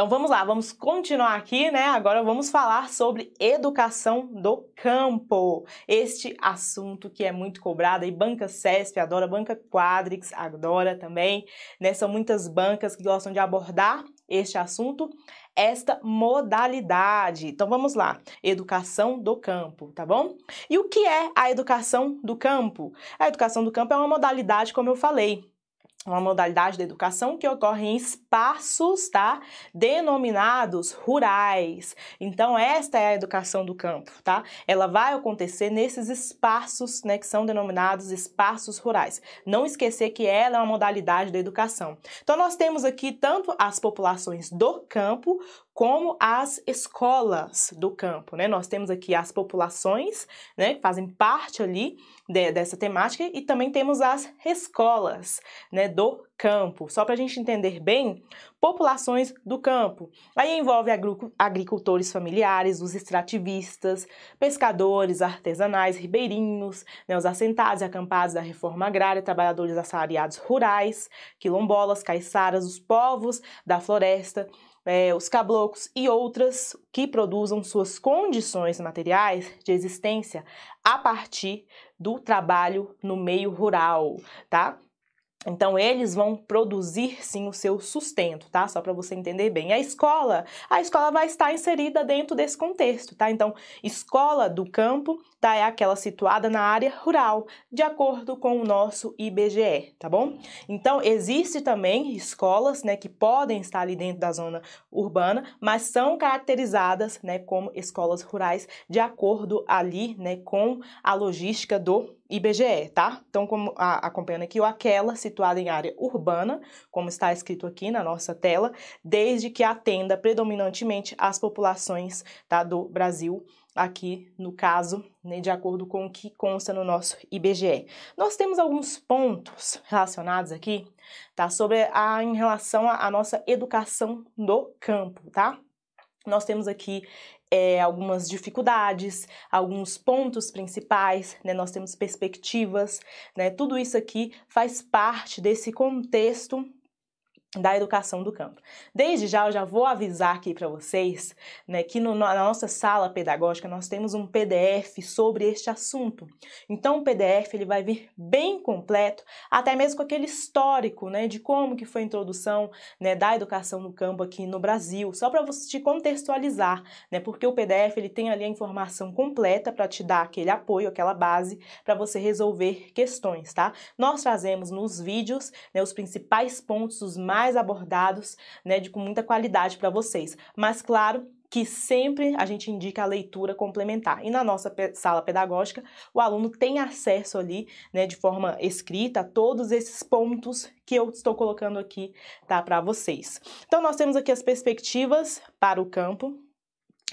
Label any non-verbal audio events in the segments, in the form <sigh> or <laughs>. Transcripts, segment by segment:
Então vamos lá, vamos continuar aqui, né? Agora vamos falar sobre educação do campo. Este assunto que é muito cobrado e banca CESP adora, banca Quadrix adora também, né? São muitas bancas que gostam de abordar este assunto, esta modalidade. Então vamos lá, educação do campo, tá bom? E o que é a educação do campo? A educação do campo é uma modalidade, como eu falei, uma modalidade de educação que ocorre em espaços, tá? Denominados rurais. Então, esta é a educação do campo, tá? Ela vai acontecer nesses espaços, né, que são denominados espaços rurais. Não esquecer que ela é uma modalidade de educação. Então, nós temos aqui tanto as populações do campo como as escolas do campo. Né? Nós temos aqui as populações, né, que fazem parte ali de, dessa temática, e também temos as escolas né, do campo. Só para a gente entender bem, populações do campo. Aí envolve agricultores familiares, os extrativistas, pescadores, artesanais, ribeirinhos, né, os assentados e acampados da reforma agrária, trabalhadores assalariados rurais, quilombolas, caiçaras, os povos da floresta. É, os cablocos e outras que produzam suas condições materiais de existência a partir do trabalho no meio rural, tá? Então eles vão produzir sim o seu sustento, tá? Só para você entender bem. A escola, a escola vai estar inserida dentro desse contexto, tá? Então, escola do campo tá? É aquela situada na área rural, de acordo com o nosso IBGE, tá bom? Então, existe também escolas, né, que podem estar ali dentro da zona urbana, mas são caracterizadas, né, como escolas rurais, de acordo ali, né, com a logística do IBGE, tá? Então, como a, acompanhando aqui, ou aquela situada em área urbana, como está escrito aqui na nossa tela, desde que atenda predominantemente as populações tá, do Brasil aqui no caso, né, de acordo com o que consta no nosso IBGE. Nós temos alguns pontos relacionados aqui, tá? Sobre a em relação à nossa educação no campo, tá? Nós temos aqui é, algumas dificuldades, alguns pontos principais, né? nós temos perspectivas, né? tudo isso aqui faz parte desse contexto da educação do campo. Desde já eu já vou avisar aqui para vocês né, que no, na nossa sala pedagógica nós temos um PDF sobre este assunto. Então o PDF ele vai vir bem completo, até mesmo com aquele histórico né, de como que foi a introdução né, da educação do campo aqui no Brasil, só para você te contextualizar, né, porque o PDF ele tem ali a informação completa para te dar aquele apoio, aquela base para você resolver questões, tá? Nós trazemos nos vídeos né, os principais pontos, os mais mais abordados, né, de com muita qualidade para vocês. Mas claro, que sempre a gente indica a leitura complementar. E na nossa sala pedagógica, o aluno tem acesso ali, né, de forma escrita, a todos esses pontos que eu estou colocando aqui, tá, para vocês. Então nós temos aqui as perspectivas para o campo,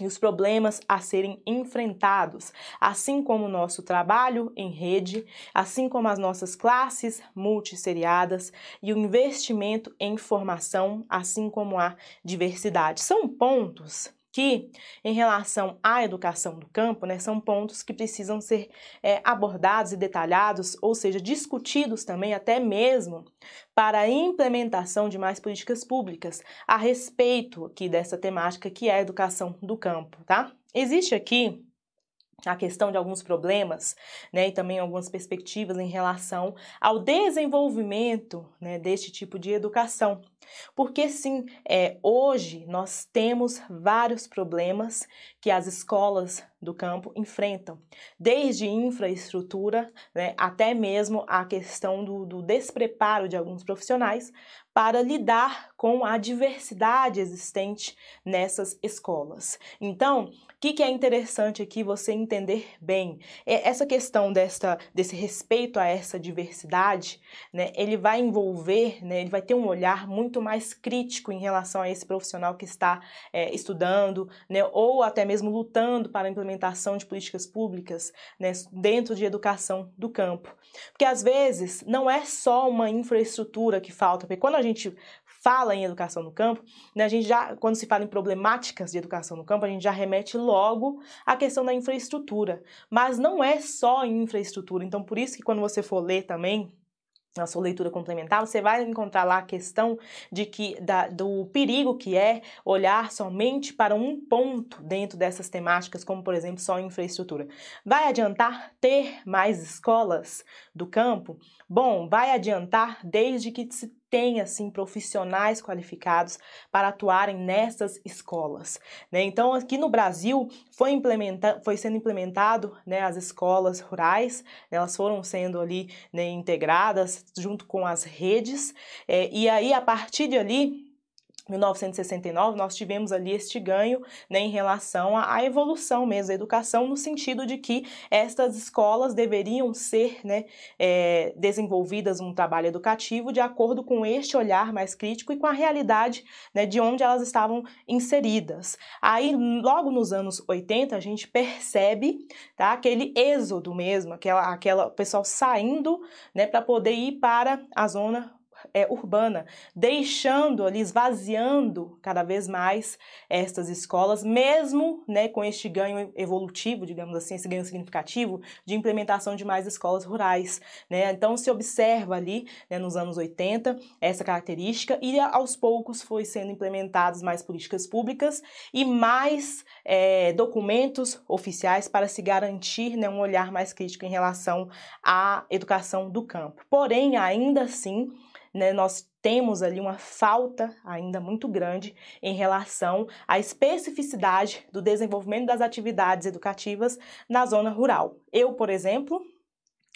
e os problemas a serem enfrentados, assim como o nosso trabalho em rede, assim como as nossas classes multisseriadas e o investimento em formação, assim como a diversidade. São pontos aqui em relação à educação do campo, né, são pontos que precisam ser é, abordados e detalhados, ou seja, discutidos também até mesmo para a implementação de mais políticas públicas a respeito aqui dessa temática que é a educação do campo, tá? Existe aqui a questão de alguns problemas, né, e também algumas perspectivas em relação ao desenvolvimento, né, deste tipo de educação. Porque sim, é, hoje nós temos vários problemas que as escolas do campo enfrentam, desde infraestrutura né, até mesmo a questão do, do despreparo de alguns profissionais para lidar com a diversidade existente nessas escolas. Então, o que, que, é interessante aqui você entender bem? É essa questão desta, desse respeito a essa diversidade, né, ele vai envolver, né, ele vai ter um olhar muito muito mais crítico em relação a esse profissional que está é, estudando, né, ou até mesmo lutando para a implementação de políticas públicas né, dentro de educação do campo. Porque às vezes não é só uma infraestrutura que falta, porque quando a gente fala em educação no campo, né, a gente já, quando se fala em problemáticas de educação no campo, a gente já remete logo à questão da infraestrutura. Mas não é só infraestrutura, então por isso que quando você for ler também, na sua leitura complementar, você vai encontrar lá a questão de que da, do perigo que é olhar somente para um ponto dentro dessas temáticas, como por exemplo só infraestrutura. Vai adiantar ter mais escolas do campo? Bom, vai adiantar desde que se tem assim profissionais qualificados para atuarem nessas escolas, né? Então aqui no Brasil foi implementa foi sendo implementado, né, as escolas rurais, né, elas foram sendo ali né, integradas junto com as redes é, e aí a partir de ali 1969, nós tivemos ali este ganho né, em relação à, evolução mesmo da educação, no sentido de que estas escolas deveriam ser né, é, desenvolvidas um trabalho educativo de acordo com este olhar mais crítico e com a realidade né, de onde elas estavam inseridas. Aí, logo nos anos 80, a gente percebe tá, aquele êxodo mesmo, aquela, aquela pessoal saindo né, para poder ir para a zona é, urbana, deixando ali, esvaziando cada vez mais estas escolas, mesmo né, com este ganho evolutivo, digamos assim, esse ganho significativo de implementação de mais escolas rurais. Né? Então se observa ali né, nos anos 80 essa característica e aos poucos foi sendo implementadas mais políticas públicas e mais é, documentos oficiais para se garantir né, um olhar mais crítico em relação à educação do campo. Porém, ainda assim, né, nós temos ali uma falta ainda muito grande em relação à especificidade do desenvolvimento das atividades educativas na zona rural. Eu, por exemplo,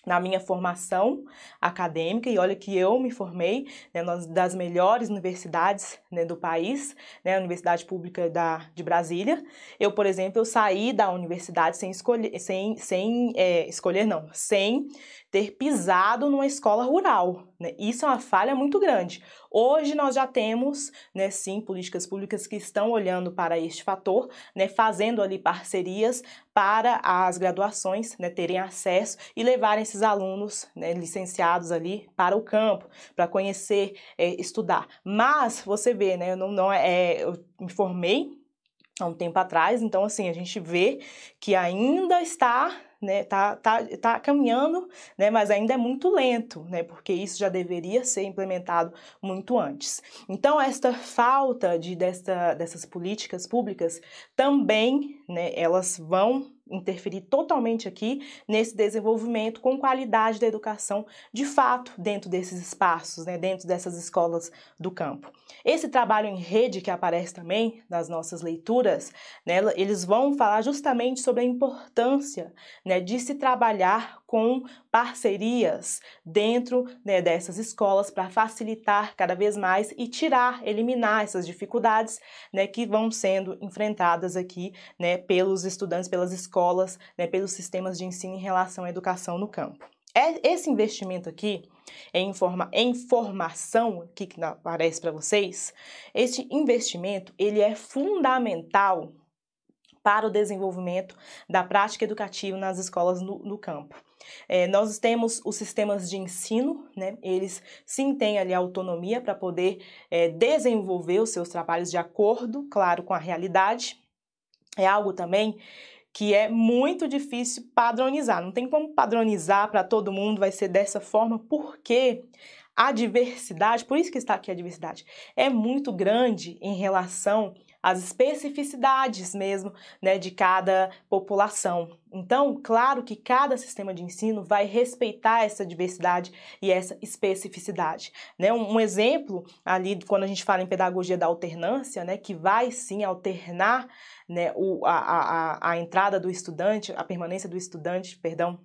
na minha formação acadêmica, e olha que eu me formei né, das melhores universidades né, do país, né, a Universidade Pública da, de Brasília. Eu, por exemplo, eu saí da universidade sem escolher, sem, sem é, escolher não, sem ter pisado numa escola rural. Né? Isso é uma falha muito grande. Hoje nós já temos, né, sim, políticas públicas que estão olhando para este fator, né, fazendo ali parcerias para as graduações né, terem acesso e levarem esses alunos né, licenciados ali para o campo, para conhecer, é, estudar. Mas você vê, né, eu não, não é, é eu me formei há um tempo atrás, então assim, a gente vê que ainda está né, tá, tá, tá caminhando, né, mas ainda é muito lento, né, porque isso já deveria ser implementado muito antes. Então, esta falta de, desta, dessas políticas públicas também, né, elas vão interferir totalmente aqui nesse desenvolvimento com qualidade da educação de fato dentro desses espaços, né, dentro dessas escolas do campo. Esse trabalho em rede que aparece também nas nossas leituras, né, eles vão falar justamente sobre a importância né, de se trabalhar com parcerias dentro né, dessas escolas para facilitar cada vez mais e tirar, eliminar essas dificuldades né, que vão sendo enfrentadas aqui né, pelos estudantes, pelas escolas, né, pelos sistemas de ensino em relação à educação no campo. É, esse investimento aqui em, forma, em formação, que aparece para vocês, este investimento ele é fundamental para o desenvolvimento da prática educativa nas escolas no, no campo. É, nós temos os sistemas de ensino, né? eles sim têm ali autonomia para poder é, desenvolver os seus trabalhos de acordo, claro, com a realidade. É algo também que é muito difícil padronizar. Não tem como padronizar para todo mundo, vai ser dessa forma, porque a diversidade, por isso que está aqui a diversidade, é muito grande em relação as especificidades mesmo né, de cada população. Então, claro que cada sistema de ensino vai respeitar essa diversidade e essa especificidade. Né? Um, um, exemplo ali, quando a gente fala em pedagogia da alternância, né, que vai sim alternar né, o, a, a, a entrada do estudante, a permanência do estudante, perdão,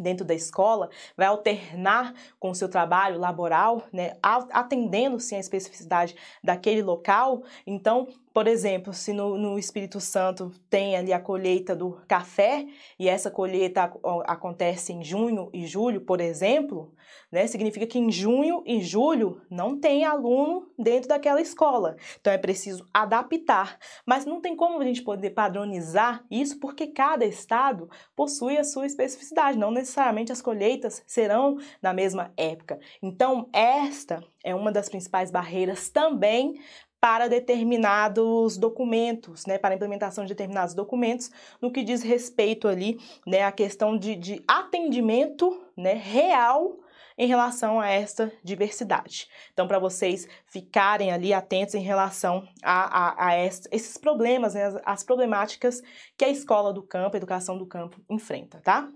dentro da escola, vai alternar com o seu trabalho laboral, né, atendendo-se à especificidade daquele local. Então, por exemplo, se no, no, Espírito Santo tem ali a colheita do café, e essa colheita acontece em junho e julho, por exemplo, né? Significa que em junho e julho não tem aluno dentro daquela escola. Então é preciso adaptar, mas não tem como a gente poder padronizar isso porque cada estado possui a sua especificidade, não necessariamente as colheitas serão na mesma época. Então, esta é uma das principais barreiras também para determinados documentos, né, para a implementação de determinados documentos, no que diz respeito ali, né, à questão de, de atendimento, né, real em relação a esta diversidade. Então, para vocês ficarem ali atentos em relação a, a, a esses problemas, né, as, as problemáticas que a escola do campo, a educação do campo enfrenta, tá?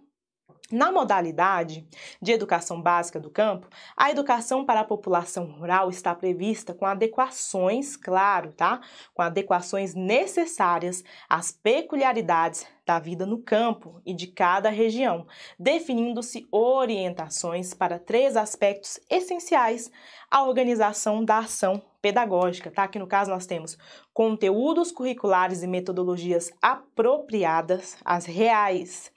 Na modalidade de educação básica do campo, a educação para a população rural está prevista com adequações, claro, tá? Com adequações necessárias às peculiaridades da vida no campo e de cada região, definindo-se orientações para três aspectos essenciais à organização da ação pedagógica, tá? Que no caso nós temos conteúdos curriculares e metodologias apropriadas às reais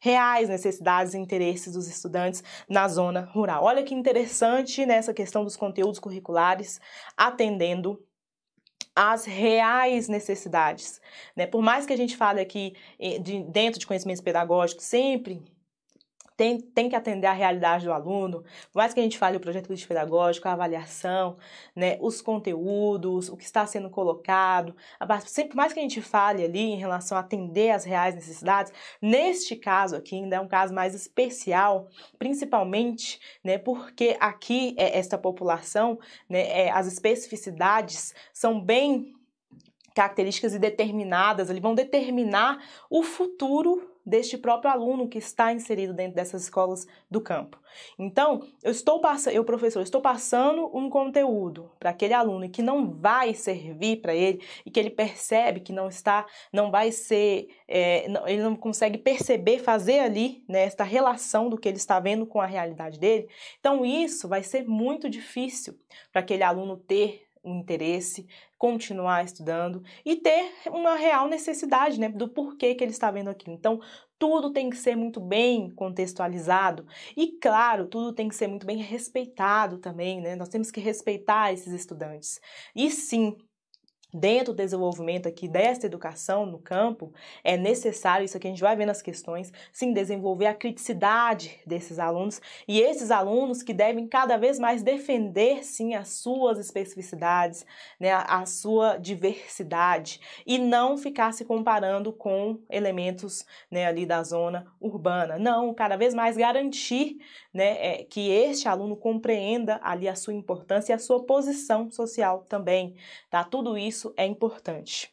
reais necessidades e interesses dos estudantes na zona rural. Olha que interessante nessa né, questão dos conteúdos curriculares atendendo às reais necessidades. Né? Por mais que a gente fale aqui eh, de, dentro de conhecimentos pedagógicos, sempre tem, tem que atender à realidade do aluno, por mais que a gente fale o projeto político pedagógico, a avaliação, né, os conteúdos, o que está sendo colocado, a, sempre mais que a gente fale ali em relação a atender às reais necessidades, neste caso aqui ainda é um caso mais especial, principalmente, né, porque aqui é, esta população, né, é, as especificidades são bem características e determinadas, ali vão determinar o futuro deste próprio aluno que está inserido dentro dessas escolas do campo. Então, eu estou passando, eu professor, estou passando um conteúdo para aquele aluno que não vai servir para ele e que ele percebe que não está, não vai ser, é, não, ele não consegue perceber, fazer ali né, esta relação do que ele está vendo com a realidade dele. Então, isso vai ser muito difícil para aquele aluno ter o interesse, continuar estudando e ter uma real necessidade né, do porquê que ele está vendo aquilo. Então, tudo tem que ser muito bem contextualizado e, claro, tudo tem que ser muito bem respeitado também, né? Nós temos que respeitar esses estudantes. E sim, dentro do desenvolvimento aqui desta educação no campo, é necessário, isso aqui a gente vai ver nas questões, sim, desenvolver a criticidade desses alunos e esses alunos que devem cada vez mais defender, sim, as suas especificidades, né, a sua diversidade e não ficar se comparando com elementos né, ali da zona urbana. Não, cada vez mais garantir né, é, que este aluno compreenda ali a sua importância e a sua posição social também, tá? Tudo isso isso é importante.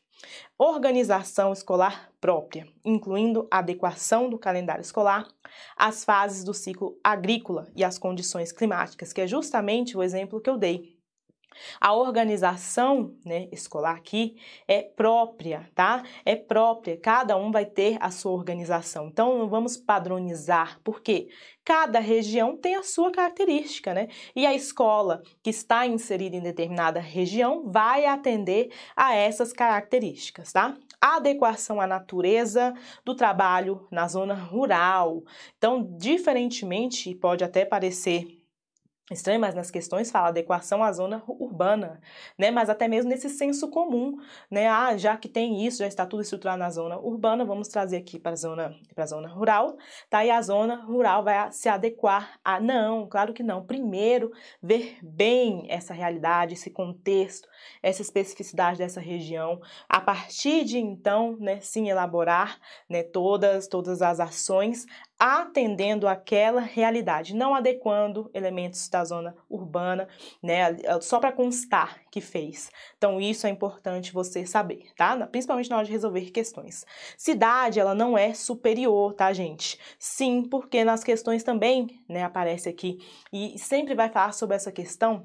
Organização escolar própria, incluindo adequação do calendário escolar às fases do ciclo agrícola e às condições climáticas, que é justamente o exemplo que eu dei a organização né, escolar aqui é própria, tá? É própria, cada um vai ter a sua organização. Então, não vamos padronizar, porque cada região tem a sua característica, né? E a escola que está inserida em determinada região vai atender a essas características, tá? adequação à natureza do trabalho na zona rural. Então, diferentemente, pode até parecer estranho, mas nas questões fala adequação à zona urbana, né? Mas até mesmo nesse senso comum, né? Ah, já que tem isso, já está tudo estruturado na zona urbana, vamos trazer aqui para a zona para a zona rural, tá? E a zona rural vai se adequar a não, claro que não. Primeiro ver bem essa realidade, esse contexto, essa especificidade dessa região. A partir de então, né, sim elaborar, né, todas todas as ações atendendo aquela realidade, não adequando elementos da zona urbana, né, ah, só para constar que fez. Então isso é importante você saber, tá? Principalmente na hora de resolver questões. Cidade, ela não é superior, tá, gente? Sim, porque nas questões também, né, aparece aqui e sempre vai falar sobre essa questão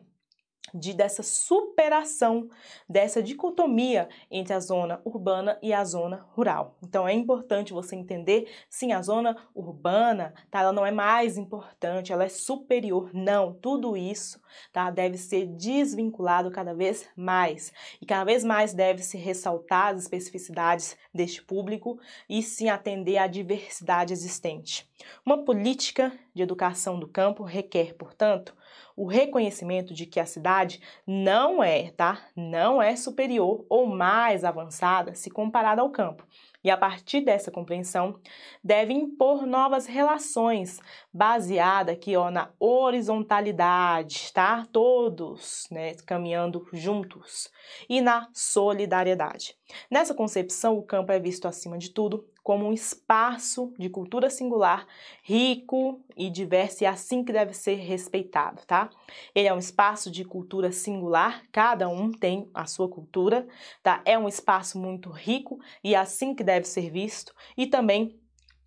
de, dessa superação, dessa dicotomia entre a zona urbana e a zona rural. Então é importante você entender, sim, a zona urbana, tá, ela não é mais importante, ela é superior, não. Tudo isso, tá, deve ser desvinculado cada vez mais e cada vez mais deve se ressaltar as especificidades deste público e sim atender à diversidade existente. Uma política de educação do campo requer, portanto, o reconhecimento de que a cidade não é, tá? Não é superior ou mais avançada se comparada ao campo. E a partir dessa compreensão, deve impor novas relações baseada aqui ó, na horizontalidade, tá? Todos né, caminhando juntos e na solidariedade. Nessa concepção, o campo é visto acima de tudo como um espaço de cultura singular, rico e diverso, e é assim que deve ser respeitado, tá? Ele é um espaço de cultura singular, cada um tem a sua cultura, tá? É um espaço muito rico e é assim que deve ser visto, e também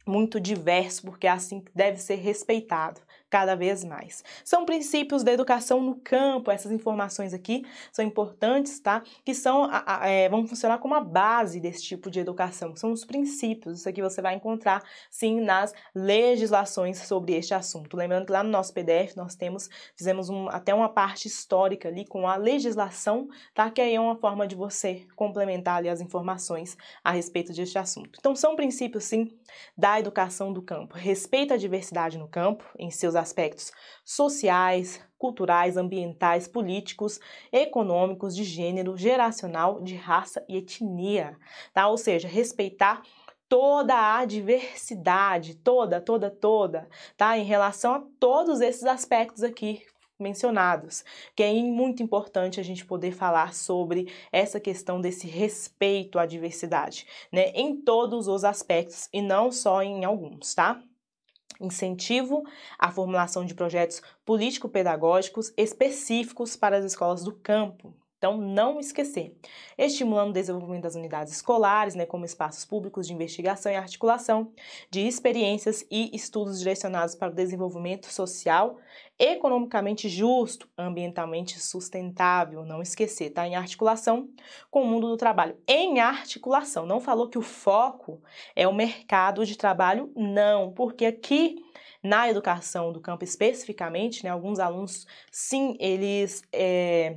muito diverso, porque é assim que deve ser respeitado cada vez mais. São princípios da educação no campo, essas informações aqui são importantes, tá? Que são, é, vão funcionar como a base desse tipo de educação, são os princípios. Isso aqui você vai encontrar, sim, nas legislações sobre este assunto. Lembrando que lá no nosso PDF nós temos, fizemos um, até uma parte histórica ali com a legislação, tá? Que aí é uma forma de você complementar ali as informações a respeito deste assunto. Então, são princípios, sim, da educação do campo. Respeita a diversidade no campo, em seus aspectos sociais, culturais, ambientais, políticos, econômicos, de gênero, geracional, de raça e etnia, tá? Ou seja, respeitar toda a diversidade, toda, toda, toda, tá? Em relação a todos esses aspectos aqui mencionados, que é muito importante a gente poder falar sobre essa questão desse respeito à diversidade, né, em todos os aspectos e não só em alguns, tá? incentivo à formulação de projetos político-pedagógicos específicos para as escolas do campo, então, não esquecer. Estimulando o desenvolvimento das unidades escolares, né, como espaços públicos de investigação e articulação de experiências e estudos direcionados para o desenvolvimento social, economicamente justo, ambientalmente sustentável, não esquecer, tá? Em articulação com o mundo do trabalho. Em articulação, não falou que o foco é o mercado de trabalho, não, porque aqui na educação do campo especificamente, né, alguns alunos, sim, eles. É,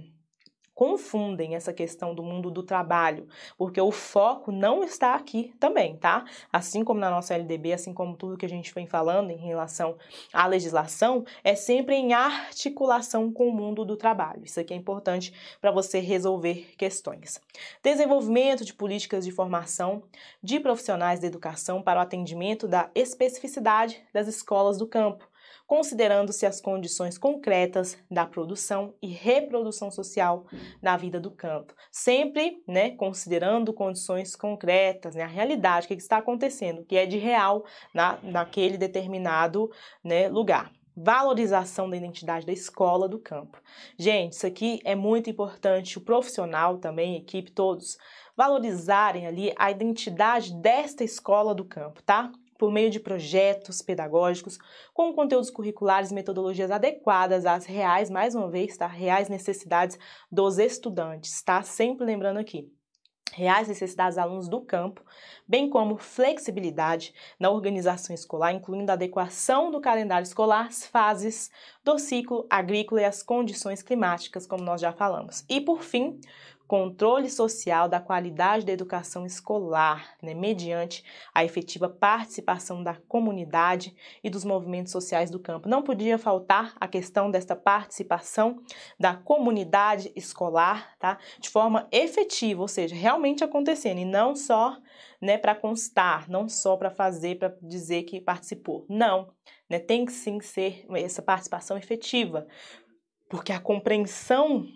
confundem essa questão do mundo do trabalho, porque o foco não está aqui também, tá? Assim como na nossa LDB, assim como tudo que a gente vem falando em relação à legislação, é sempre em articulação com o mundo do trabalho. Isso aqui é importante para você resolver questões. Desenvolvimento de políticas de formação de profissionais da educação para o atendimento da especificidade das escolas do campo considerando-se as condições concretas da produção e reprodução social na vida do campo. Sempre, né, considerando condições concretas, né, a realidade, o que está acontecendo, o que é de real na, naquele determinado né, lugar valorização da identidade da escola do campo. Gente, isso aqui é muito importante, o profissional também, equipe, todos valorizarem ali a identidade desta escola do campo, tá? por meio de projetos pedagógicos com conteúdos curriculares e metodologias adequadas às reais, mais uma vez, tá? Reais necessidades dos estudantes, tá? Sempre lembrando aqui reais necessidades dos alunos do campo, bem como flexibilidade na organização escolar, incluindo a adequação do calendário escolar às fases do ciclo agrícola e às condições climáticas, como nós já falamos. E por fim, controle social da qualidade da educação escolar, né, mediante a efetiva participação da comunidade e dos movimentos sociais do campo. Não podia faltar a questão desta participação da comunidade escolar, tá, de forma efetiva, ou seja, realmente acontecendo e não só, né, para constar, não só para fazer, para dizer que participou. Não, né, tem que sim ser essa participação efetiva, porque a compreensão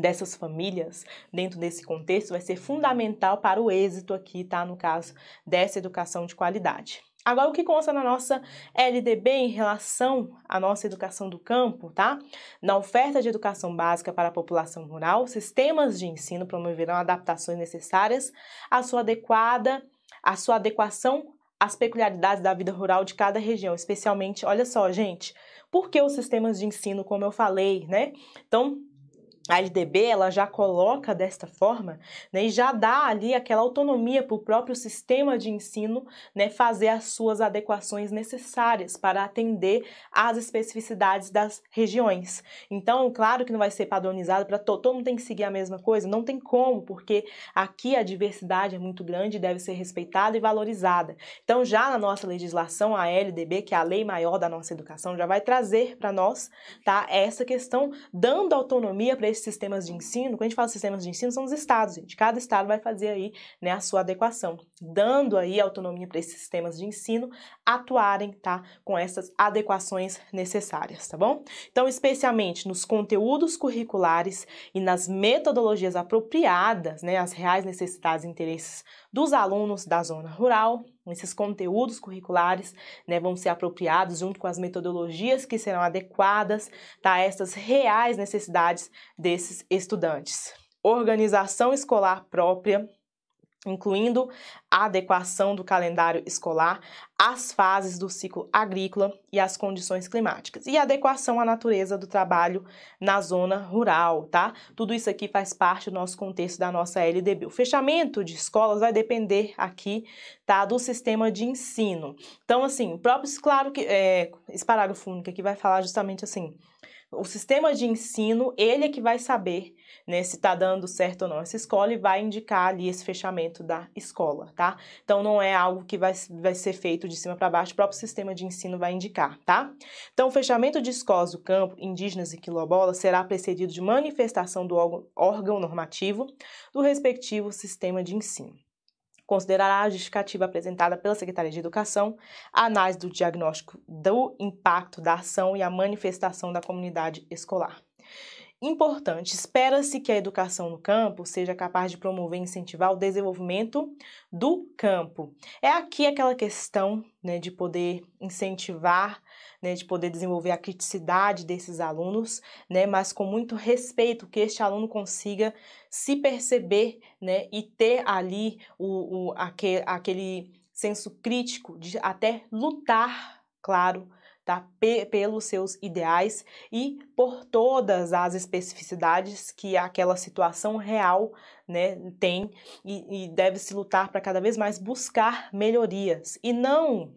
dessas famílias dentro desse contexto vai ser fundamental para o êxito aqui, tá? No caso dessa educação de qualidade. Agora, o que consta na nossa LDB em relação à nossa educação do campo, tá? Na oferta de educação básica para a população rural, sistemas de ensino promoverão adaptações necessárias à sua adequada, à sua adequação às peculiaridades da vida rural de cada região, especialmente, olha só, gente, porque os sistemas de ensino, como eu falei, né? Então, a LDB ela já coloca desta forma né, e já dá ali aquela autonomia para o próprio sistema de ensino né, fazer as suas adequações necessárias para atender às especificidades das regiões. Então, claro que não vai ser padronizado para todo, todo mundo tem que seguir a mesma coisa, não tem como, porque aqui a diversidade é muito grande e deve ser respeitada e valorizada. Então, já na nossa legislação, a LDB, que é a lei maior da nossa educação, já vai trazer para nós tá, essa questão, dando autonomia para esse sistemas de ensino, quando a gente fala sistemas de ensino, são os estados, gente. Cada estado vai fazer aí né, a sua adequação, dando aí autonomia para esses sistemas de ensino atuarem, tá? Com essas adequações necessárias, tá bom? Então, especialmente nos conteúdos curriculares e nas metodologias apropriadas, né? As reais necessidades e interesses dos alunos da zona rural, esses conteúdos curriculares né, vão ser apropriados junto com as metodologias que serão adequadas tá, a essas reais necessidades desses estudantes. Organização escolar própria, incluindo a adequação do calendário escolar às fases do ciclo agrícola e às condições climáticas, e adequação à natureza do trabalho na zona rural, tá? Tudo isso aqui faz parte do nosso contexto da nossa LDB. O fechamento de escolas vai depender aqui, tá, do sistema de ensino. Então, assim, próprio, claro que é, esse parágrafo único aqui vai falar justamente assim, o sistema de ensino, ele é que vai saber né, se está dando certo ou não essa escola e vai indicar ali esse fechamento da escola, tá? Então não é algo que vai, vai ser feito de cima para baixo, o próprio sistema de ensino vai indicar, tá? Então o fechamento de escolas do campo, indígenas e quilombolas, será precedido de manifestação do órgão normativo do respectivo sistema de ensino considerará a justificativa apresentada pela Secretaria de Educação, a análise do diagnóstico do impacto da ação e a manifestação da comunidade escolar importante. Espera-se que a educação no campo seja capaz de promover e incentivar o desenvolvimento do campo. É aqui aquela questão né, de poder incentivar, né, de poder desenvolver a criticidade desses alunos, né, mas com muito respeito que este aluno consiga se perceber né, e ter ali o, o, aquele, aquele senso crítico de até lutar, claro, tá? P pelos seus ideais e por todas as especificidades que aquela situação real né, tem e, e deve-se lutar para cada vez mais buscar melhorias e não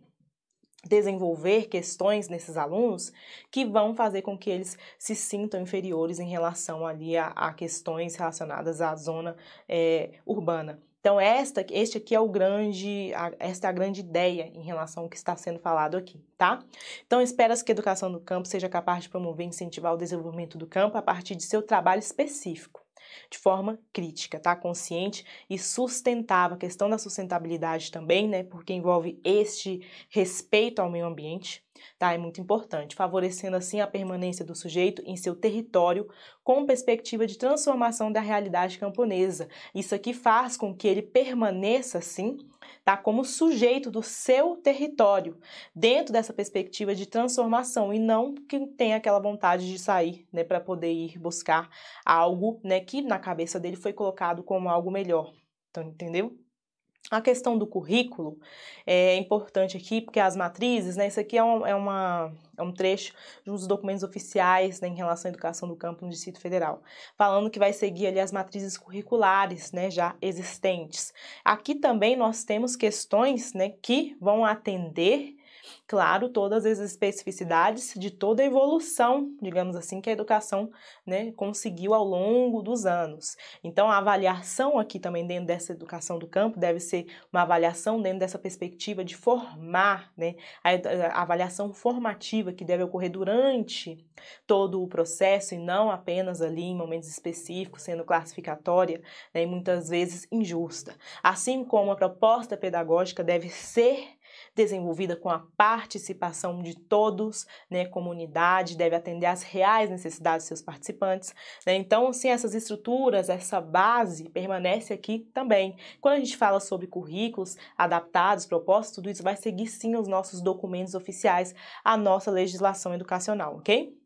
desenvolver questões nesses alunos que vão fazer com que eles se sintam inferiores em relação ali a, a questões relacionadas à zona é, urbana. Então, esta, este aqui é o grande, a, esta é a grande ideia em relação ao que está sendo falado aqui, tá? Então, espera que a educação do campo seja capaz de promover e incentivar o desenvolvimento do campo a partir de seu trabalho específico, de forma crítica, tá? Consciente e sustentável. A questão da sustentabilidade também, né? Porque envolve este respeito ao meio ambiente, tá? É muito importante, favorecendo assim a permanência do sujeito em seu território com perspectiva de transformação da realidade camponesa. Isso aqui faz com que ele permaneça assim, tá? Como sujeito do seu território, dentro dessa perspectiva de transformação e não que tenha aquela vontade de sair, né, para poder ir buscar algo, né, que na cabeça dele foi colocado como algo melhor. Então, entendeu? A questão do currículo é importante aqui, porque as matrizes, né, isso aqui é, um, é, uma, é um trecho de um dos documentos oficiais né, em relação à educação do campo no Distrito Federal, falando que vai seguir ali as matrizes curriculares né, já existentes. Aqui também nós temos questões né, que vão atender Claro, todas as especificidades de toda a evolução, digamos assim, que a educação né, conseguiu ao longo dos anos. Então, a avaliação aqui também dentro dessa educação do campo deve ser uma avaliação dentro dessa perspectiva de formar, né, a eh, avaliação formativa que deve ocorrer durante todo o processo e não apenas ali em momentos específicos, sendo classificatória né, e muitas vezes injusta. Assim como a proposta pedagógica deve ser desenvolvida com a participação de todos, né? Comunidade deve atender às reais necessidades dos seus participantes, né? Então, sim, essas estruturas, essa base permanece aqui também. Quando a gente fala sobre currículos adaptados, propostos, tudo isso vai seguir sim os nossos documentos oficiais, a nossa legislação educacional, ok?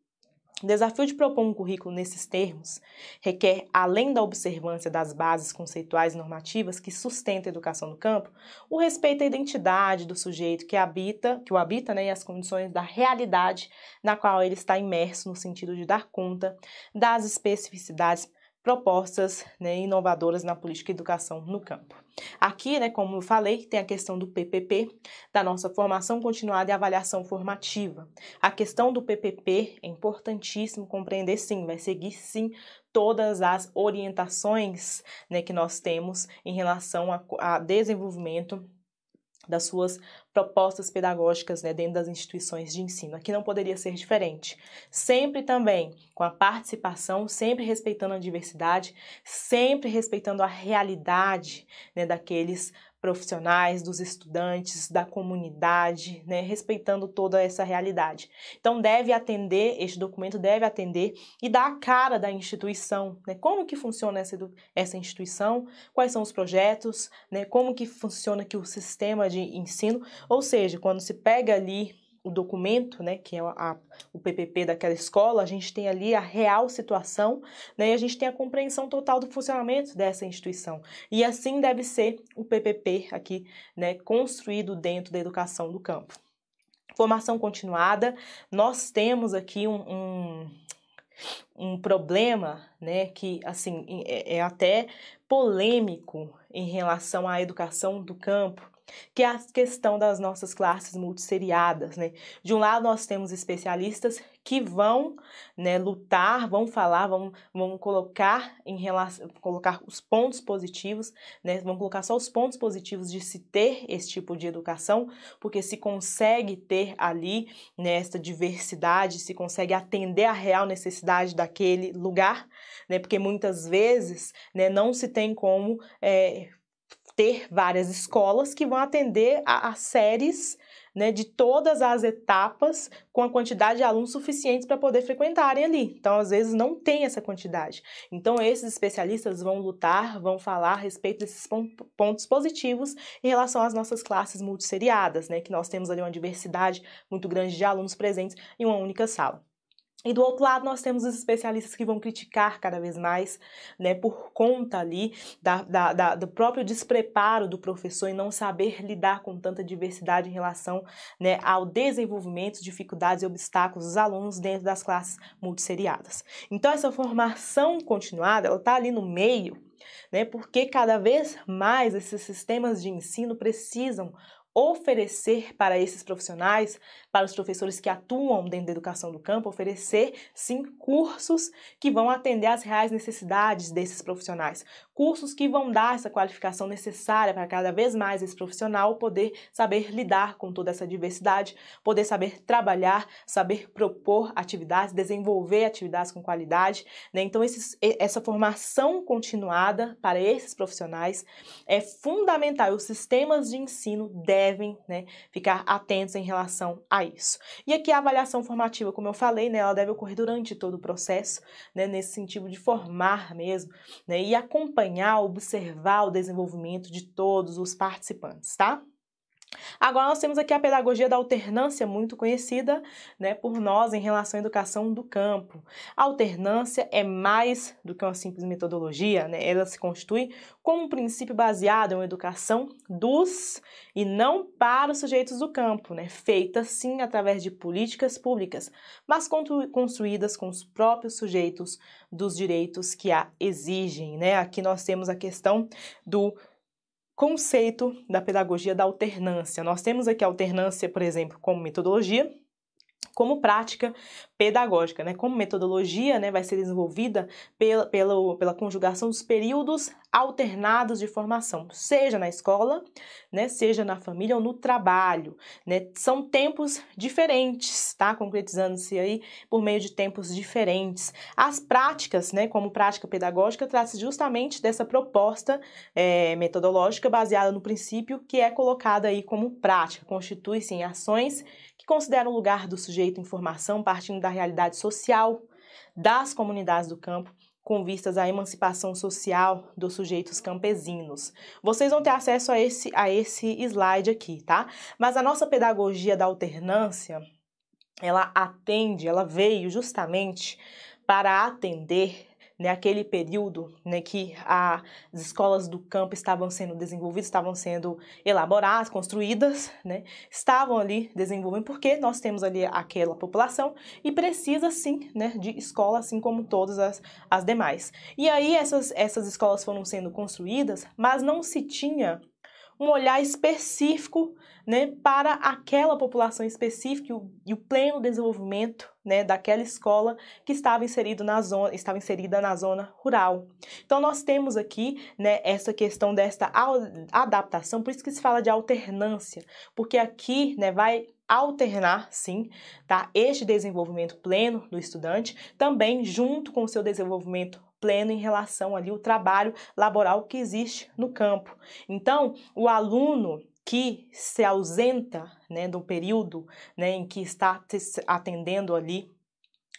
O desafio de propor um currículo nesses termos requer, além da observância das bases conceituais e normativas que sustenta a educação no campo, o respeito à identidade do sujeito que habita, que o habita, né, e as condições da realidade na qual ele está imerso no sentido de dar conta das especificidades propostas né, inovadoras na política de educação no campo. Aqui, né, como eu falei, tem a questão do PPP, da nossa formação continuada e avaliação formativa. A questão do PPP é importantíssimo compreender, sim, vai seguir, sim, todas as orientações né, que nós temos em relação a, a desenvolvimento das suas propostas pedagógicas né, dentro das instituições de ensino. Aqui não poderia ser diferente. Sempre também com a participação, sempre respeitando a diversidade, sempre respeitando a realidade né, daqueles profissionais, dos estudantes, da comunidade, né, respeitando toda essa realidade. Então deve atender, este documento deve atender e dar a cara da instituição, né, como que funciona essa, essa instituição, quais são os projetos, né, como que funciona que o sistema de ensino, ou seja, quando se pega ali o documento, né, que é a, a, o PPP daquela escola, a gente tem ali a real situação, né, e a gente tem a compreensão total do funcionamento dessa instituição. E assim deve ser o PPP aqui, né, construído dentro da educação do campo. Formação continuada, nós temos aqui um, um um problema, né, que assim é, é, até polêmico em relação à educação do campo, que é a questão das nossas classes multisseriadas, né? De um lado nós temos especialistas que vão, né, lutar, vão falar, vão, vão colocar em relação, colocar os pontos positivos, né? Vão colocar só os pontos positivos de se ter esse tipo de educação, porque se consegue ter ali nesta né, diversidade, se consegue atender à real necessidade daquele lugar, né? Porque muitas vezes, né, não se tem como é, ter várias escolas que vão atender a, a séries né, de todas as etapas com a quantidade de alunos suficientes para poder frequentarem ali. Então, às vezes, não tem essa quantidade. Então, esses especialistas vão lutar, vão falar a respeito desses pontos positivos em relação às nossas classes multisseriadas, né, que nós temos ali uma diversidade muito grande de alunos presentes em uma única sala. E do outro lado, nós temos os especialistas que vão criticar cada vez mais, né, por conta ali da, da, da, do próprio despreparo do professor em não saber lidar com tanta diversidade em relação né, ao desenvolvimento, dificuldades e obstáculos dos alunos dentro das classes multisseriadas. Então, essa formação continuada, ela está ali no meio, né, porque cada vez mais esses sistemas de ensino precisam oferecer para esses profissionais para os professores que atuam dentro da educação do campo oferecer, sim, cursos que vão atender às reais necessidades desses profissionais. Cursos que vão dar essa qualificação necessária para cada vez mais esse profissional poder saber lidar com toda essa diversidade, poder saber trabalhar, saber propor atividades, desenvolver atividades com qualidade. Né? Então, esses, essa formação continuada para esses profissionais é fundamental. Os sistemas de ensino devem né, ficar atentos em relação a isso. E aqui a avaliação formativa, como eu falei, né, ela deve ocorrer durante todo o processo, né, nesse sentido de formar mesmo, né, e acompanhar, observar o desenvolvimento de todos os participantes, tá? Agora nós temos aqui a pedagogia da alternância, muito conhecida né, por nós em relação à educação do campo. A alternância é mais do que uma simples metodologia, né? ela se constitui como um princípio baseado em uma educação dos e não para os sujeitos do campo, né? feita sim através de políticas públicas, mas construídas com os próprios sujeitos dos direitos que a exigem. Né? Aqui nós temos a questão do conceito da pedagogia da alternância. Nós temos aqui a alternância, por exemplo, como metodologia, como prática, pedagógica, né? Como metodologia, né, vai ser desenvolvida pela, pela, pela conjugação dos períodos alternados de formação, seja na escola, né, seja na família ou no trabalho, né? São tempos diferentes, tá? Concretizando-se aí por meio de tempos diferentes. As práticas, né, como prática pedagógica, trata-se justamente dessa proposta é, metodológica baseada no princípio que é colocada aí como prática, constitui-se em ações que consideram o lugar do sujeito em formação partindo da da realidade social das comunidades do campo com vistas à emancipação social dos sujeitos campesinos. Vocês vão ter acesso a esse, a esse slide aqui, tá? Mas a nossa pedagogia da alternância, ela atende, ela veio justamente para atender né, aquele período né, que as escolas do campo estavam sendo desenvolvidas, estavam sendo elaboradas, construídas, né, estavam ali desenvolvendo, porque nós temos ali aquela população e precisa sim né, de escola, assim como todas as, as demais. E aí essas, essas escolas foram sendo construídas, mas não se tinha um olhar específico né, para aquela população específica e o, e o pleno desenvolvimento né, daquela escola que estava, inserido na zona, estava inserida na zona rural. Então, nós temos aqui né, essa questão desta adaptação, por isso que se fala de alternância, porque aqui né, vai alternar, sim, tá, este desenvolvimento pleno do estudante, também junto com o seu desenvolvimento pleno em relação ali ao trabalho laboral que existe no campo. Então, o aluno que se ausenta né, do período né, em que está atendendo ali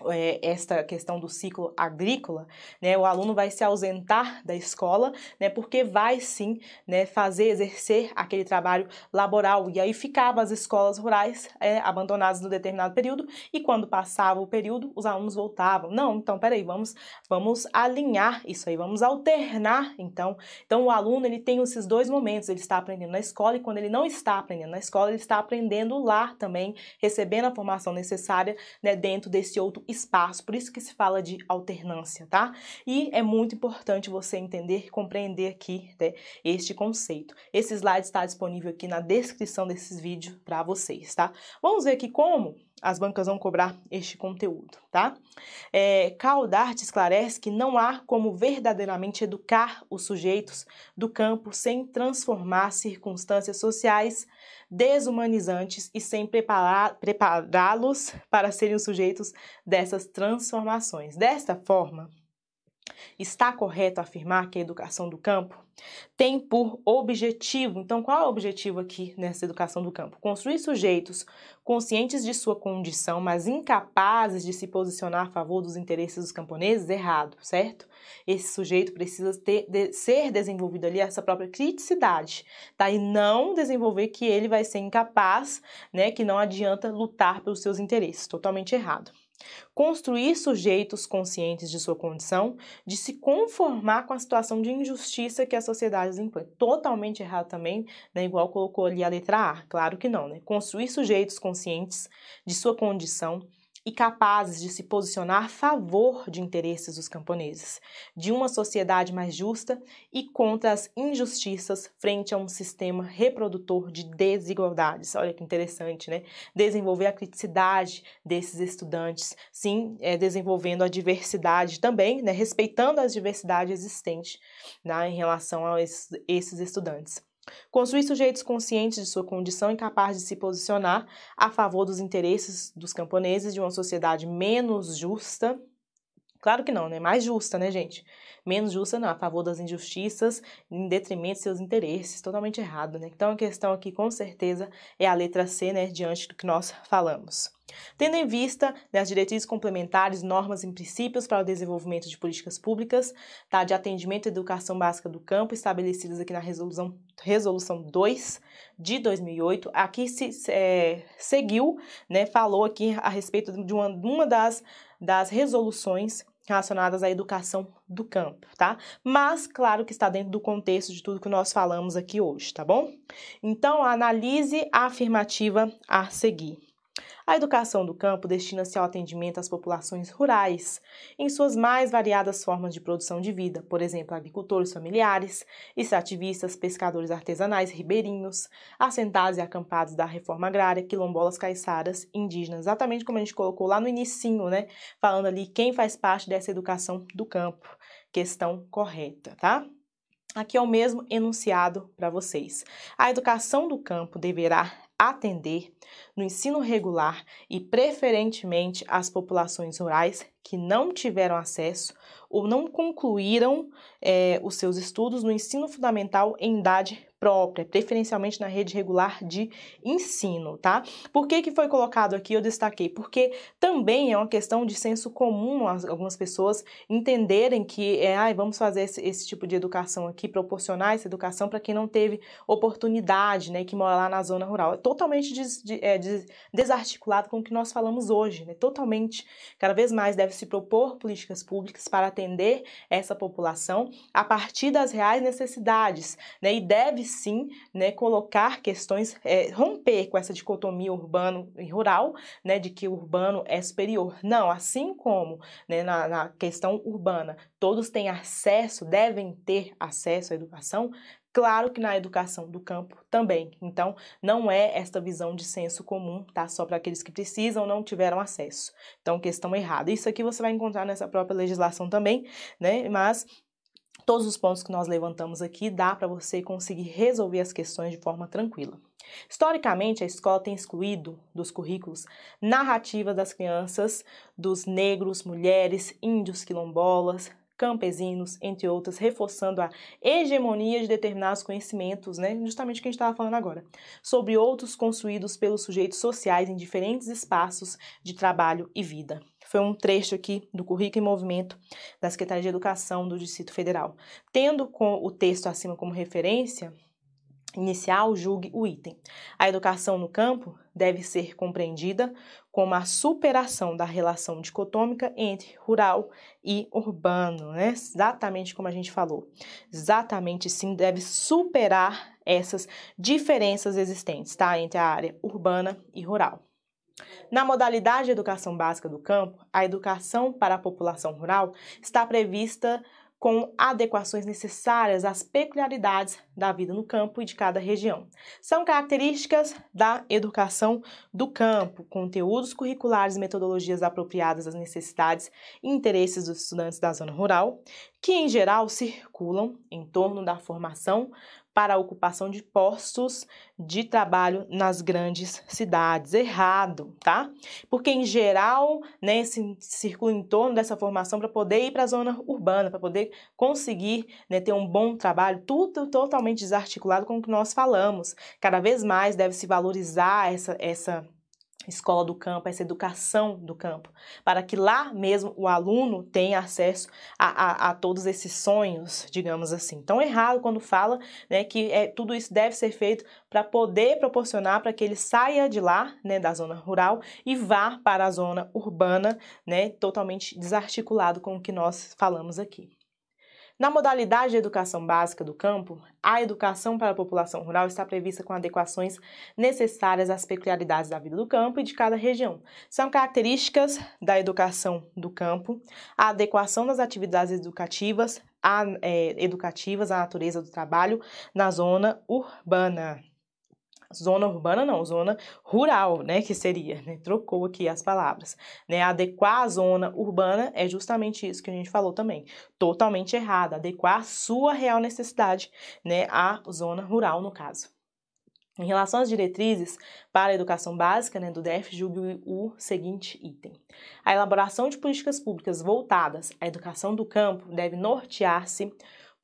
é, esta questão do ciclo agrícola, né, o aluno vai se ausentar da escola, né, porque vai sim, né, fazer exercer aquele trabalho laboral e aí ficavam as escolas rurais é, abandonadas no determinado período e quando passava o período os alunos voltavam. Não, então peraí, vamos vamos alinhar isso aí, vamos alternar então. Então o aluno ele tem esses dois momentos, ele está aprendendo na escola e quando ele não está aprendendo na escola ele está aprendendo lá também, recebendo a formação necessária né, dentro desse outro espaço, por isso que se fala de alternância, tá? E é muito importante você entender e compreender aqui né, este conceito. Esse slide está disponível aqui na descrição desses vídeos para vocês, tá? Vamos ver aqui como as bancas vão cobrar este conteúdo, tá? É, Caldart esclarece que não há como verdadeiramente educar os sujeitos do campo sem transformar circunstâncias sociais desumanizantes e sem prepará-los para serem sujeitos dessas transformações. Desta forma, Está correto afirmar que a educação do campo tem por objetivo, então qual é o objetivo aqui nessa educação do campo? Construir sujeitos conscientes de sua condição, mas incapazes de se posicionar a favor dos interesses dos camponeses? Errado, certo? Esse sujeito precisa ter, de, ser desenvolvido ali essa própria criticidade, tá? E não desenvolver que ele vai ser incapaz, né? Que não adianta lutar pelos seus interesses. Totalmente errado. Construir sujeitos conscientes de sua condição, de se conformar com a situação de injustiça que a sociedade lhe impõe. Totalmente errado também, né? igual colocou ali a letra A, claro que não. Né? Construir sujeitos conscientes de sua condição, e capazes de se posicionar a favor de interesses dos camponeses, de uma sociedade mais justa e contra as injustiças frente a um sistema reprodutor de desigualdades. Olha que interessante, né? Desenvolver a criticidade desses estudantes, sim, é, desenvolvendo a diversidade também, né? respeitando as diversidades existentes né, em relação a esses estudantes. Construir sujeitos conscientes de sua condição e capazes de se posicionar a favor dos interesses dos camponeses de uma sociedade menos justa. Claro que não, né? Mais justa, né, gente? menos justa, não, a favor das injustiças, em detrimento de seus interesses, totalmente errado, né? Então a questão aqui com certeza é a letra C, né, diante do que nós falamos. Tendo em vista né, as diretrizes complementares, normas e princípios para o desenvolvimento de políticas públicas tá, de atendimento à educação básica do campo, estabelecidas aqui na Resolução, resolução 2 de 2008, aqui se é, seguiu, né, falou aqui a respeito de uma, uma das, das resoluções relacionadas à educação do campo, tá? Mas, claro que está dentro do contexto de tudo que nós falamos aqui hoje, tá bom? Então, analise a afirmativa a seguir. A educação do campo destina-se ao atendimento às populações rurais, em suas mais variadas formas de produção de vida, por exemplo, agricultores familiares, extrativistas, pescadores artesanais, ribeirinhos, assentados e acampados da reforma agrária, quilombolas caiçaras, indígenas, exatamente como a gente colocou lá no inicinho, né? Falando ali quem faz parte dessa educação do campo. Questão correta, tá? Aqui é o mesmo enunciado para vocês. A educação do campo deverá atender no ensino regular e preferentemente às populações rurais que não tiveram acesso ou não concluíram é, os seus estudos no ensino fundamental em idade própria, preferencialmente na rede regular de ensino, tá? Por que, que foi colocado aqui, eu destaquei? Porque também é uma questão de senso comum algumas pessoas entenderem que é, ai, vamos fazer esse, esse tipo de educação aqui, proporcionar essa educação para quem não teve oportunidade, né, que mora lá na zona rural. É totalmente des, de, é, des, desarticulado com o que nós falamos hoje, né? Totalmente, cada vez mais deve se propor políticas públicas para atender essa população a partir das reais necessidades, né? E deve sim, né, colocar questões, é, romper com essa dicotomia urbano e rural, né, de que o urbano é superior. Não, assim como né, na, na questão urbana, todos têm acesso, devem ter acesso à educação, Claro que na educação do campo também. Então, não é esta visão de senso comum, tá? Só para aqueles que precisam, não tiveram acesso. Então, questão errada. Isso aqui você vai encontrar nessa própria legislação também, né? Mas todos os pontos que nós levantamos aqui dá para você conseguir resolver as questões de forma tranquila. Historicamente, a escola tem excluído dos currículos narrativas das crianças dos negros, mulheres, índios, quilombolas, campesinos, entre outras, reforçando a hegemonia de determinados conhecimentos, né, justamente o que a gente estava falando agora, sobre outros construídos pelos sujeitos sociais em diferentes espaços de trabalho e vida. Foi um trecho aqui do Currículo em Movimento da Secretaria de Educação do Distrito Federal. Tendo com o texto acima como referência, inicial, julgue o item. A educação no campo deve ser compreendida como a superação da relação dicotômica entre rural e urbano, né? Exatamente como a gente falou. Exatamente sim, deve superar essas diferenças existentes, tá? Entre a área urbana e rural. Na modalidade de educação básica do campo, a educação para a população rural está prevista com adequações necessárias às peculiaridades da vida no campo e de cada região. São características da educação do campo, conteúdos curriculares e metodologias apropriadas às necessidades e interesses dos estudantes da zona rural, que em geral circulam em torno da formação para a ocupação de postos de trabalho nas grandes cidades. Errado, tá? Porque, em geral, né, se circula em torno dessa formação para poder ir para a zona urbana, para poder conseguir né, ter um bom trabalho, tudo totalmente desarticulado com o que nós falamos. Cada vez mais deve se valorizar essa, essa escola do campo, essa educação do campo, para que lá mesmo o aluno tenha acesso a, a, a todos esses sonhos, digamos assim. Então, é errado quando fala né, que é, tudo isso deve ser feito para poder proporcionar para que ele saia de lá, né, da zona rural, e vá para a zona urbana, né, totalmente desarticulado com o que nós falamos aqui. Na modalidade de educação básica do campo, a educação para a população rural está prevista com adequações necessárias às peculiaridades da vida do campo e de cada região. São características da educação do campo, a adequação das atividades educativas, a, é, educativas à natureza do trabalho na zona urbana zona urbana não, zona rural, né, que seria, né, trocou aqui as palavras, né, adequar a zona urbana é justamente isso que a gente falou também, totalmente errado, adequar a sua real necessidade, né, à zona rural no caso. Em relação às diretrizes para a educação básica né, do DF, julgue o seguinte item. A elaboração de políticas públicas voltadas à educação do campo deve nortear-se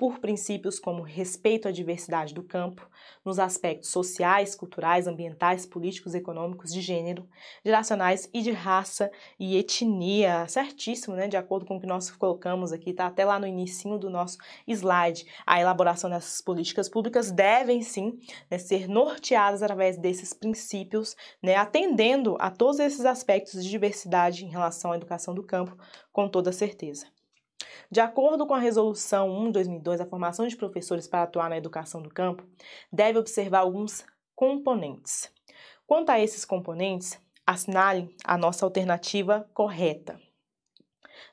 por princípios como respeito à diversidade do campo, nos aspectos sociais, culturais, ambientais, políticos, econômicos, de gênero, geracionais e de raça e etnia. Certíssimo, né? De acordo com o que nós colocamos aqui, tá até lá no início do nosso slide. A elaboração dessas políticas públicas devem sim né, ser norteadas através desses princípios, né, atendendo a todos esses aspectos de diversidade em relação à educação do campo, com toda certeza. De acordo com a Resolução 1/2002, a formação de professores para atuar na educação do campo deve observar alguns componentes. Quanto a esses componentes, assinale a nossa alternativa correta.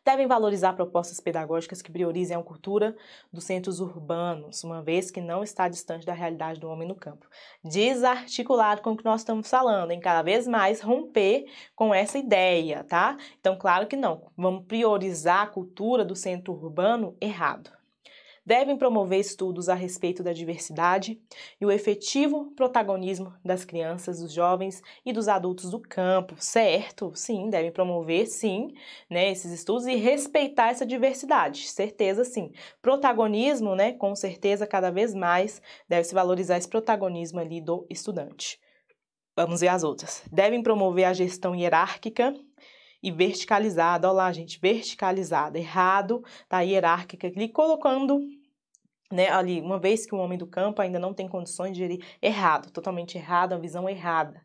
Devem valorizar propostas pedagógicas que priorizem a cultura dos centros urbanos, uma vez que não está distante da realidade do homem no campo. Desarticulado com o que nós estamos falando, em cada vez mais romper com essa ideia, tá? Então, claro que não. Vamos priorizar a cultura do centro urbano errado devem promover estudos a respeito da diversidade e o efetivo protagonismo das crianças, dos jovens e dos adultos do campo, certo? Sim, devem promover, sim, né, esses estudos e respeitar essa diversidade, certeza sim. Protagonismo, né, com certeza cada vez mais deve se valorizar esse protagonismo ali do estudante. Vamos ver as outras. Devem promover a gestão hierárquica e verticalizada. Olha lá, gente, verticalizada, errado, tá? Hierárquica ali, colocando né, ali, uma vez que o homem do campo ainda não tem condições de gerir, errado, totalmente errado, a visão errada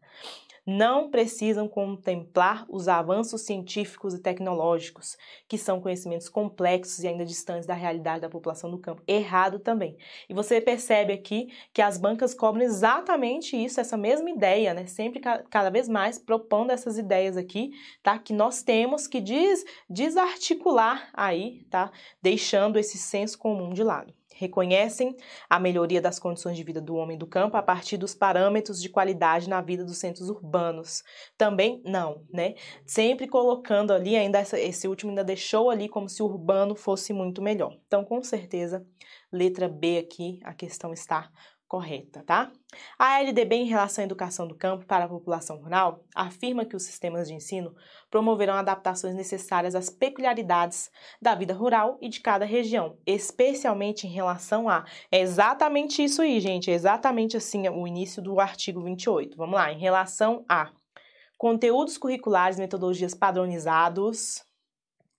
não precisam contemplar os avanços científicos e tecnológicos, que são conhecimentos complexos e ainda distantes da realidade da população do campo. Errado também. E você percebe aqui que as bancas cobram exatamente isso, essa mesma ideia, né? Sempre cada vez mais propondo essas ideias aqui, tá? Que nós temos que des desarticular aí, tá? Deixando esse senso comum de lado reconhecem a melhoria das condições de vida do homem do campo a partir dos parâmetros de qualidade na vida dos centros urbanos. Também não, né? Sempre colocando ali, ainda essa, esse último ainda deixou ali como se o urbano fosse muito melhor. Então, com certeza, letra B aqui, a questão está correta, tá? A LDB em relação à educação do campo para a população rural afirma que os sistemas de ensino promoverão adaptações necessárias às peculiaridades da vida rural e de cada região, especialmente em relação a é exatamente isso aí, gente, é exatamente assim é o início do artigo 28. Vamos lá, em relação a conteúdos curriculares, metodologias padronizados,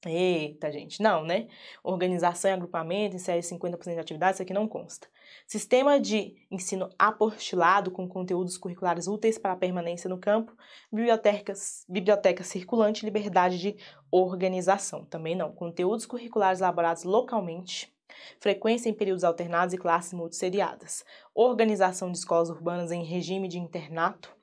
Eita, gente, não, né? Organização e agrupamento, insere 50% de atividades, isso aqui não consta. Sistema de ensino apostilado com conteúdos curriculares úteis para a permanência no campo, bibliotecas, biblioteca circulante, liberdade de organização. Também não. Conteúdos curriculares elaborados localmente, frequência em períodos alternados e classes multisseriadas. Organização de escolas urbanas em regime de internato,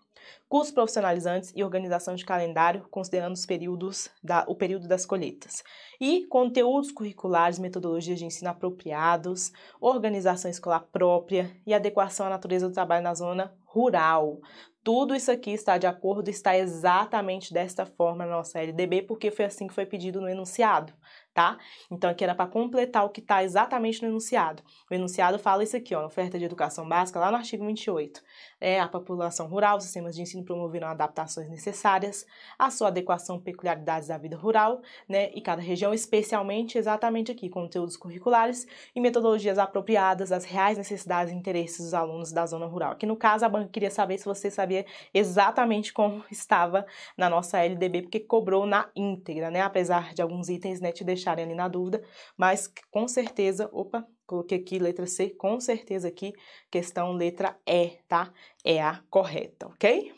cursos profissionalizantes e organização de calendário, considerando os períodos da, o período das colheitas. E conteúdos curriculares, metodologias de ensino apropriados, organização escolar própria e adequação à natureza do trabalho na zona rural. Tudo isso aqui está de acordo, está exatamente desta forma na nossa LDB, porque foi assim que foi pedido no enunciado, tá? Então aqui era para completar o que está exatamente no enunciado. O enunciado fala isso aqui, ó, oferta de educação básica, lá no artigo 28 é, população rural, os sistemas de ensino promoveram adaptações necessárias à sua adequação peculiaridades da vida rural, né, e cada região, especialmente exatamente aqui, conteúdos curriculares e metodologias apropriadas às reais necessidades e interesses dos alunos da zona rural. Aqui no caso, a banca queria saber se você sabia exatamente como <laughs> estava na nossa LDB, porque cobrou na íntegra, né, apesar de alguns itens, né, te deixarem ali na dúvida, mas com certeza, opa, Coloquei aqui letra C, com certeza aqui, questão letra E, tá? É a correta, ok?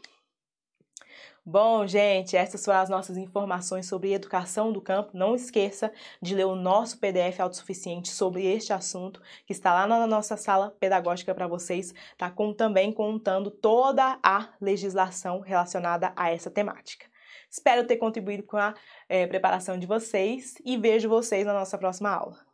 Bom, gente, essas foram as nossas informações sobre educação do campo. Não esqueça de ler o nosso PDF autossuficiente sobre este assunto, que está lá na nossa sala pedagógica para vocês, tá com, também contando toda a legislação relacionada a essa temática. Espero ter contribuído com a é, preparação de vocês e vejo vocês na nossa próxima aula.